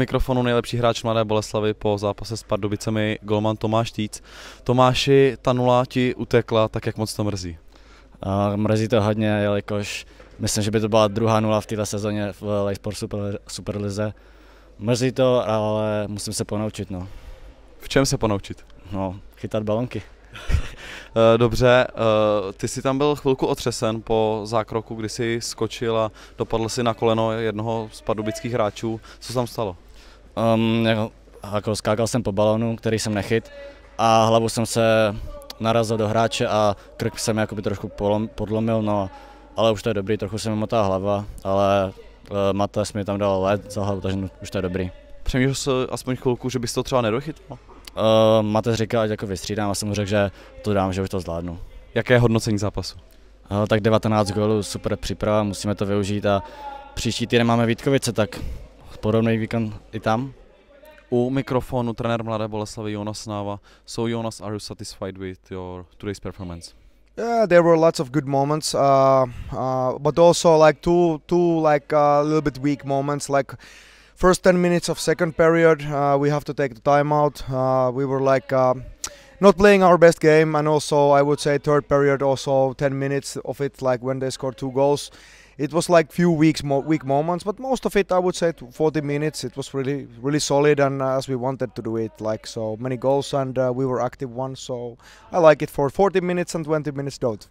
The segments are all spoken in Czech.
mikrofonu nejlepší hráč Mladé Boleslavy po zápase s Pardubicemi golman Tomáš Týc. Tomáši, ta nula ti utekla, tak jak moc to mrzí? A mrzí to hodně, jelikož myslím, že by to byla druhá nula v této sezóně v Lejsport Super, Superlize. Mrzí to, ale musím se ponaučit. No. V čem se ponaučit? No, chytat balonky. Eh, dobře, eh, ty jsi tam byl chvilku otřesen po zákroku, kdy jsi skočil a dopadl si na koleno jednoho z pardubických hráčů. Co se tam stalo? Um, ehm, jako skákal jsem po balonu, který jsem nechyt a hlavu jsem se narazil do hráče a krk jsem jakoby trošku podlomil, no ale už to je dobrý, trochu se mi motá hlava, ale uh, eh, Matas mi tam dal led za hlavu, takže už to je dobrý. Přemýšlel se aspoň chvilku, že bys to třeba nedochytil? Uh, ehm, Mates říkal, ať jako vystřídám a jsem mu řekl, že to dám, že už to zvládnu. Jaké je hodnocení zápasu? Uh, tak 19 gólů, super příprava, musíme to využít a příští týden máme Vítkovice, tak podobný výkon i tam. U mikrofonu trenér Mladé Boleslavy Jonas Nava. So Jonas, are you satisfied with your today's performance? Yeah, there were lots of good moments, uh, uh, but also like two, two like a uh, little bit weak moments. Like first 10 minutes of second period, uh, we have to take the timeout. Uh, we were like um, not playing our best game, and also I would say third period also 10 minutes of it, like when they scored two goals it was like few weeks mo- weak moments, but most of it I would say 40 minutes. It was really really solid and uh, as we wanted to do it, like so many goals and uh, we were active once So I like it for 40 minutes and 20 minutes don't.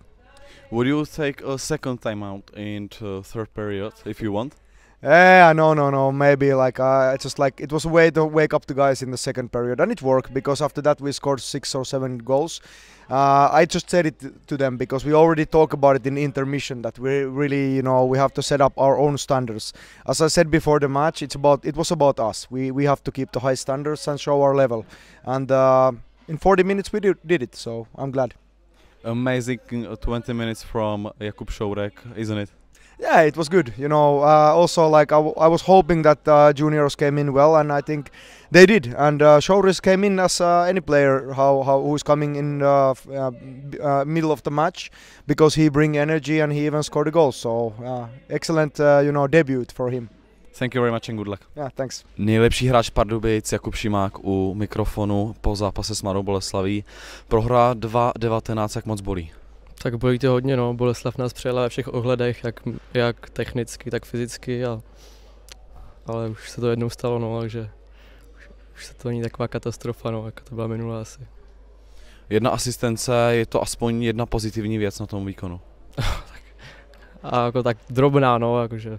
Would you take a second timeout in third period if you want? Yeah, no, no, no. Maybe like uh, just like it was a way to wake up the guys in the second period, and it worked because after that we scored six or seven goals. Uh, I just said it to them because we already talked about it in intermission that we really, you know, we have to set up our own standards. As I said before the match, it's about it was about us. We we have to keep the high standards and show our level, and uh, in 40 minutes we did it. So I'm glad. Amazing uh, 20 minutes from Jakub Shorek, isn't it? yeah, it was good. You know, uh, also like I, was hoping that uh, juniors came in well, and I think they did. And uh, Shouris came in as uh, any player how, how who's coming in uh, uh, uh, middle of the match because he bring energy and he even scored a goal. So excellent, you know, debut for him. Thank you very much and good luck. Yeah, thanks. Nejlepší hráč Pardubic Jakub Šimák u mikrofonu po zápase s Marou Boleslaví. Prohra 2-19, jak moc bolí? Tak bolí to hodně, no. Boleslav nás přijela ve všech ohledech, jak, jak technicky, tak fyzicky, a, ale už se to jednou stalo, no, takže už, už se to není taková katastrofa, no, jako to byla minulá asi. Jedna asistence, je to aspoň jedna pozitivní věc na tom výkonu. a jako tak drobná, no, jakože,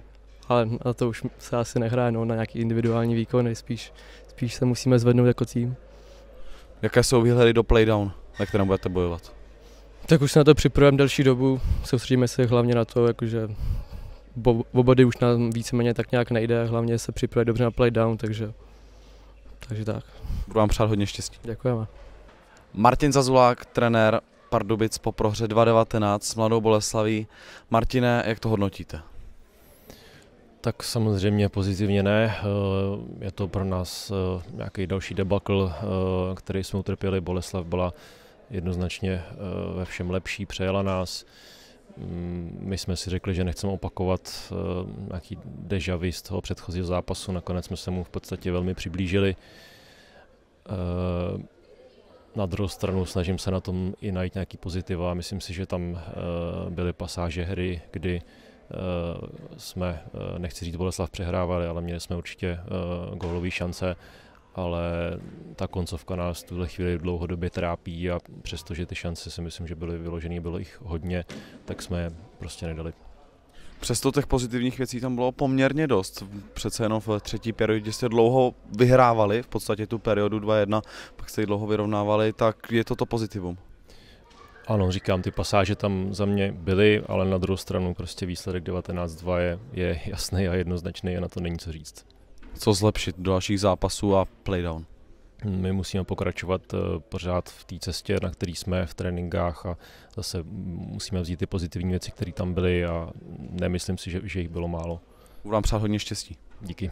ale na to už se asi nehraje, no, na nějaký individuální výkony, spíš, spíš se musíme zvednout jako tým. Jaké jsou výhledy do playdown, na kterém budete bojovat? Tak už se na to připravujeme další dobu, soustředíme se hlavně na to, jakože obody už nám víceméně tak nějak nejde, hlavně se připravit dobře na playdown, takže, takže tak. Budu vám přát hodně štěstí. Děkujeme. Martin Zazulák, trenér Pardubic po prohře 2.19 s Mladou Boleslaví. Martine, jak to hodnotíte? Tak samozřejmě pozitivně ne. Eh, je to pro nás eh, nějaký další debakl, eh, který jsme utrpěli. Boleslav byla jednoznačně eh, ve všem lepší, přejela nás. Mm, my jsme si řekli, že nechceme opakovat eh, nějaký deja vu z toho předchozího zápasu, nakonec jsme se mu v podstatě velmi přiblížili. Eh, na druhou stranu snažím se na tom i najít nějaký pozitiva. Myslím si, že tam byly pasáže hry, kdy jsme, nechci říct, Boleslav přehrávali, ale měli jsme určitě gólové šance ale ta koncovka nás v tuhle chvíli dlouhodobě trápí a přestože ty šance si myslím, že byly vyložené, bylo jich hodně, tak jsme je prostě nedali. Přesto těch pozitivních věcí tam bylo poměrně dost. Přece jenom v třetí periodě jste dlouho vyhrávali, v podstatě tu periodu 2-1, pak jste ji dlouho vyrovnávali, tak je to to pozitivum. Ano, říkám, ty pasáže tam za mě byly, ale na druhou stranu prostě výsledek 19-2 je, je jasný a jednoznačný a na to není co říct co zlepšit do dalších zápasů a playdown? My musíme pokračovat eh, pořád v té cestě, na který jsme v tréninkách a zase musíme vzít ty pozitivní věci, které tam byly a nemyslím si, že, že jich bylo málo. Budu vám přát hodně štěstí. Díky.